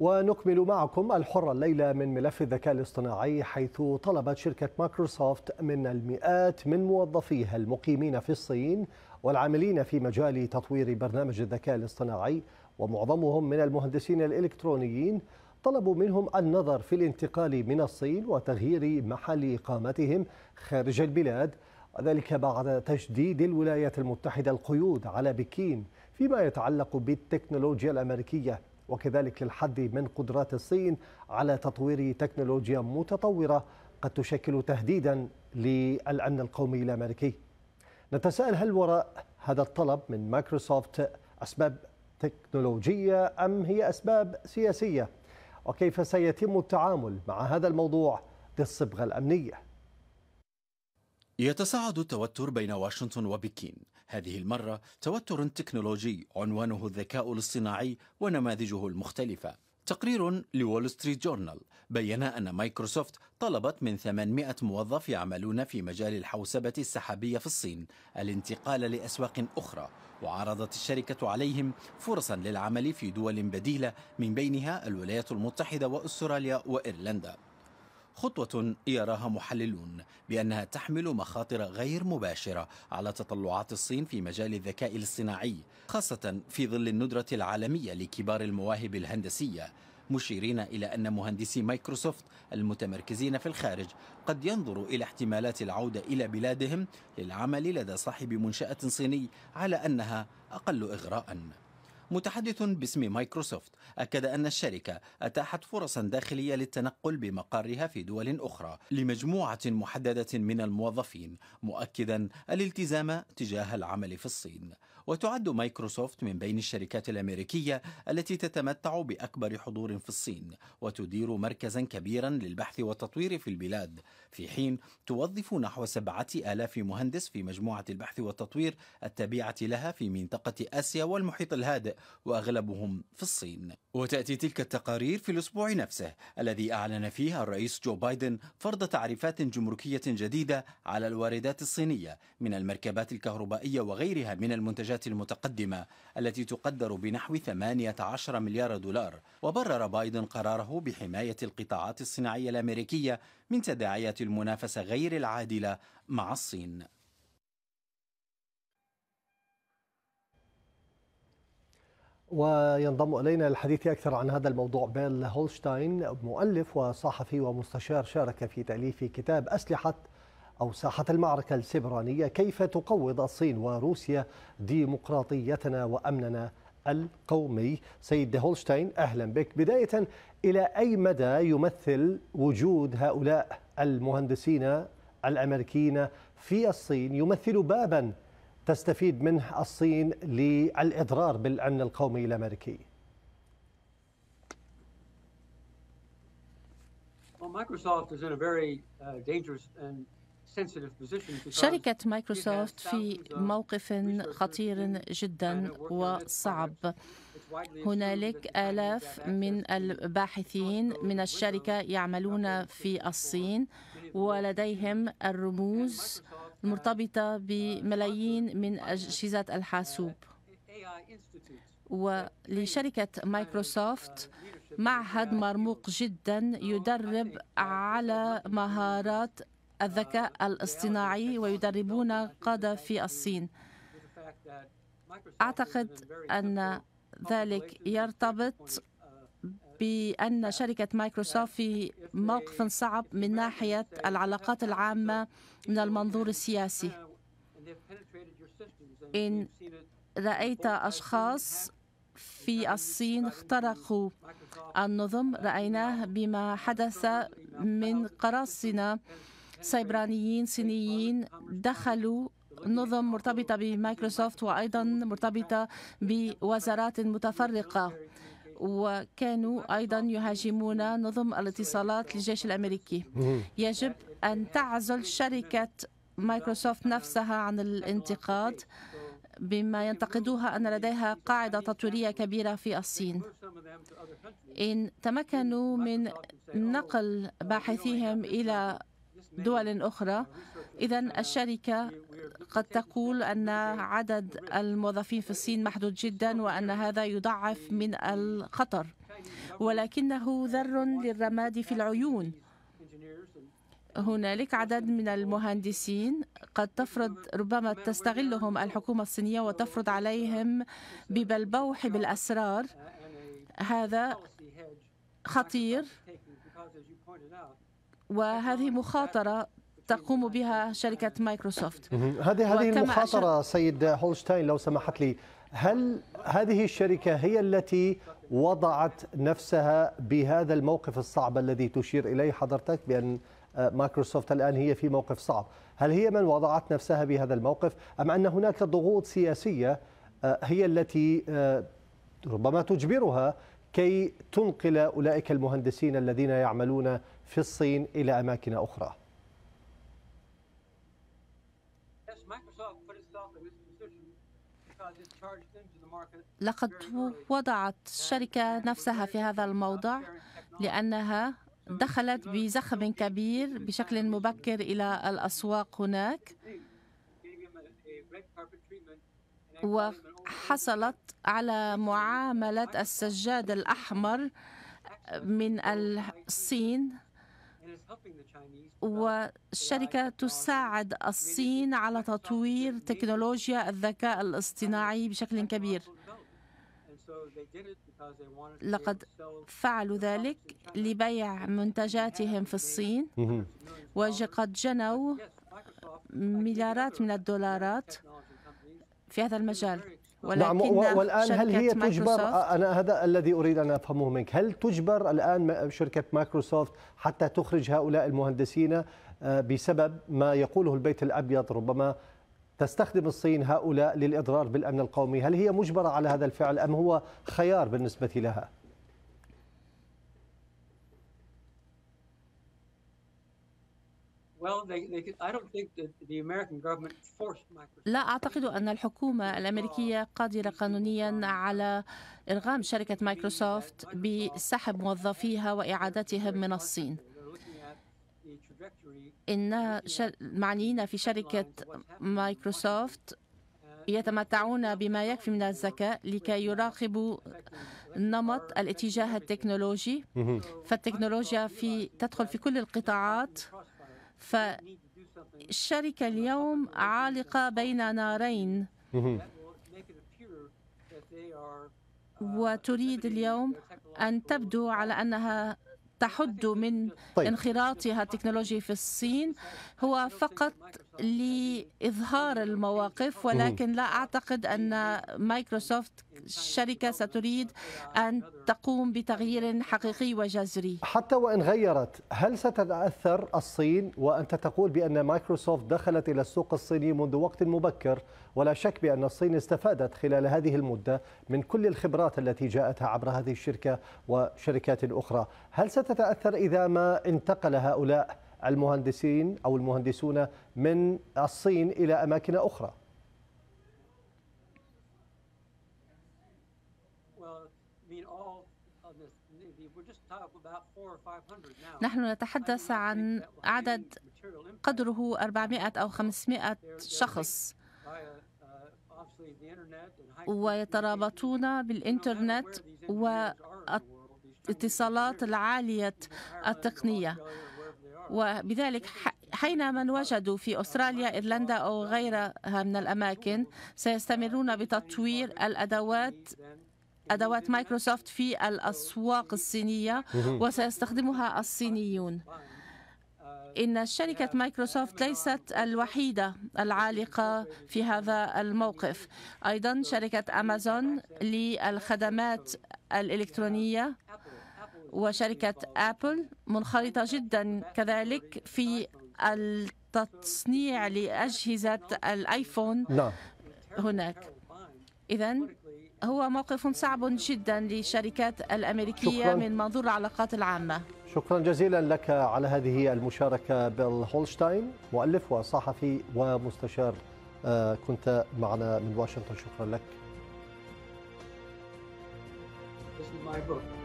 ونكمل معكم الحرة الليلة من ملف الذكاء الاصطناعي حيث طلبت شركة مايكروسوفت من المئات من موظفيها المقيمين في الصين والعاملين في مجال تطوير برنامج الذكاء الاصطناعي ومعظمهم من المهندسين الإلكترونيين طلبوا منهم النظر في الانتقال من الصين وتغيير محل إقامتهم خارج البلاد وذلك بعد تشديد الولايات المتحدة القيود على بكين فيما يتعلق بالتكنولوجيا الأمريكية وكذلك للحد من قدرات الصين على تطوير تكنولوجيا متطورة قد تشكل تهديدا للأمن القومي الأمريكي نتساءل هل وراء هذا الطلب من مايكروسوفت أسباب تكنولوجية أم هي أسباب سياسية وكيف سيتم التعامل مع هذا الموضوع بالصبغة الأمنية يتصاعد التوتر بين واشنطن وبكين هذه المرة توتر تكنولوجي عنوانه الذكاء الاصطناعي ونماذجه المختلفة تقرير لول ستريت جورنال بين أن مايكروسوفت طلبت من 800 موظف يعملون في مجال الحوسبة السحابية في الصين الانتقال لأسواق أخرى وعرضت الشركة عليهم فرصا للعمل في دول بديلة من بينها الولايات المتحدة وأستراليا وإيرلندا خطوة يراها محللون بأنها تحمل مخاطر غير مباشرة على تطلعات الصين في مجال الذكاء الاصطناعي خاصة في ظل الندرة العالمية لكبار المواهب الهندسية مشيرين إلى أن مهندسي مايكروسوفت المتمركزين في الخارج قد ينظروا إلى احتمالات العودة إلى بلادهم للعمل لدى صاحب منشأة صيني على أنها أقل إغراءً متحدث باسم مايكروسوفت أكد أن الشركة أتاحت فرصا داخلية للتنقل بمقرها في دول أخرى لمجموعة محددة من الموظفين مؤكدا الالتزام تجاه العمل في الصين وتعد مايكروسوفت من بين الشركات الأمريكية التي تتمتع بأكبر حضور في الصين وتدير مركزا كبيرا للبحث والتطوير في البلاد في حين توظف نحو سبعة آلاف مهندس في مجموعة البحث والتطوير التابعة لها في منطقة آسيا والمحيط الهادئ وأغلبهم في الصين وتأتي تلك التقارير في الأسبوع نفسه الذي أعلن فيه الرئيس جو بايدن فرض تعريفات جمركية جديدة على الواردات الصينية من المركبات الكهربائية وغيرها من المنتجات الدرجات المتقدمة التي تقدر بنحو 18 مليار دولار وبرر بايدن قراره بحماية القطاعات الصناعية الأمريكية من تداعيات المنافسة غير العادلة مع الصين وينضم الينا للحديث اكثر عن هذا الموضوع بيل هولشتاين مؤلف وصحفي ومستشار شارك في تاليف كتاب اسلحه أو ساحة المعركة السبرانية كيف تقوض الصين وروسيا ديمقراطيتنا وأمننا القومي سيد دهولشتاين أهلا بك بداية إلى أي مدى يمثل وجود هؤلاء المهندسين الأمريكيين في الصين يمثل بابا تستفيد منه الصين للإضرار بالأمن القومي الأمريكي Microsoft is in a very uh, dangerous and شركة مايكروسوفت في موقف خطير جدا وصعب هنالك آلاف من الباحثين من الشركة يعملون في الصين ولديهم الرموز المرتبطة بملايين من أجهزة الحاسوب ولشركة مايكروسوفت معهد مرموق جدا يدرب على مهارات الذكاء الاصطناعي ويدربون قادة في الصين أعتقد أن ذلك يرتبط بأن شركة مايكروسوفت في موقف صعب من ناحية العلاقات العامة من المنظور السياسي إن رأيت أشخاص في الصين اخترقوا النظم رأيناه بما حدث من قراصنة سيبرانيين صينيين دخلوا نظم مرتبطة بمايكروسوفت وأيضا مرتبطة بوزارات متفرقة وكانوا أيضا يهاجمون نظم الاتصالات للجيش الأمريكي يجب أن تعزل شركة مايكروسوفت نفسها عن الانتقاد بما ينتقدوها أن لديها قاعدة تطويرية كبيرة في الصين إن تمكنوا من نقل باحثيهم إلى دول أخرى إذا الشركة قد تقول أن عدد الموظفين في الصين محدود جدا وأن هذا يضعف من الخطر ولكنه ذر للرماد في العيون هنالك عدد من المهندسين قد تفرض ربما تستغلهم الحكومة الصينية وتفرض عليهم ببلبوح بالأسرار هذا خطير وهذه مخاطرة تقوم بها شركة مايكروسوفت هذه هذه المخاطرة سيد هولشتاين لو سمحت لي هل هذه الشركة هي التي وضعت نفسها بهذا الموقف الصعب الذي تشير إليه حضرتك بأن آه، مايكروسوفت الآن هي في موقف صعب هل هي من وضعت نفسها بهذا الموقف أم أن هناك ضغوط سياسية آه، هي التي آه، ربما تجبرها كي تنقل أولئك المهندسين الذين يعملون في الصين إلى أماكن أخرى لقد وضعت الشركة نفسها في هذا الموضع لأنها دخلت بزخم كبير بشكل مبكر إلى الأسواق هناك وحصلت على معاملة السجاد الأحمر من الصين والشركة تساعد الصين على تطوير تكنولوجيا الذكاء الاصطناعي بشكل كبير لقد فعلوا ذلك لبيع منتجاتهم في الصين وقد جنوا مليارات من الدولارات في هذا المجال نعم والآن هل هي تجبر آه، أنا هذا الذي أريد أن أفهمه منك هل تجبر الآن شركة مايكروسوفت حتى تخرج هؤلاء المهندسين آه، بسبب ما يقوله البيت الأبيض ربما تستخدم الصين هؤلاء للإضرار بالأمن القومي هل هي مجبرة على هذا الفعل أم هو خيار بالنسبة لها؟ لا أعتقد أن الحكومة الأمريكية قادرة قانونيا على إرغام شركة مايكروسوفت بسحب موظفيها وإعادتهم من الصين إن معنيين في شركة مايكروسوفت uh, يتمتعون بما يكفي من الذكاء لكي يراقبوا نمط الاتجاه التكنولوجي mm-hmm. فالتكنولوجيا في تدخل في كل القطاعات فالشركة اليوم عالقة بين نارين وتريد اليوم أن تبدو على أنها تحد من طيب. انخراطها التكنولوجي في الصين هو فقط لإظهار المواقف ولكن لا أعتقد أن مايكروسوفت شركة ستريد أن تقوم بتغيير حقيقي وجذري حتى وإن غيرت هل ستتأثر الصين وأنت تقول بأن مايكروسوفت دخلت إلى السوق الصيني منذ وقت مبكر ولا شك بأن الصين استفادت خلال هذه المدة من كل الخبرات التي جاءتها عبر هذه الشركة وشركات أخرى هل ستتأثر إذا ما انتقل هؤلاء المهندسين أو المهندسون من الصين إلى أماكن أخرى نحن نتحدث عن عدد قدره 400 أو 500 شخص uh, ويترابطون بالإنترنت واتصالات العالية التقنية وبذلك حينما وجدوا في أستراليا إيرلندا أو غيرها من الأماكن سيستمرون بتطوير الأدوات أدوات مايكروسوفت في الأسواق الصينية وسيستخدمها الصينيون إن شركة مايكروسوفت ليست الوحيدة العالقة في هذا الموقف أيضا شركة أمازون للخدمات الإلكترونية وشركة أبل منخرطة جدا كذلك في التصنيع لأجهزة الآيفون نعم. هناك إذا هو موقف صعب جدا للشركات الأمريكية شكراً. من منظور العلاقات العامة شكرا جزيلا لك على هذه المشاركة هولشتاين مؤلف وصحفي ومستشار آه، كنت معنا من واشنطن شكرا لك This is my book.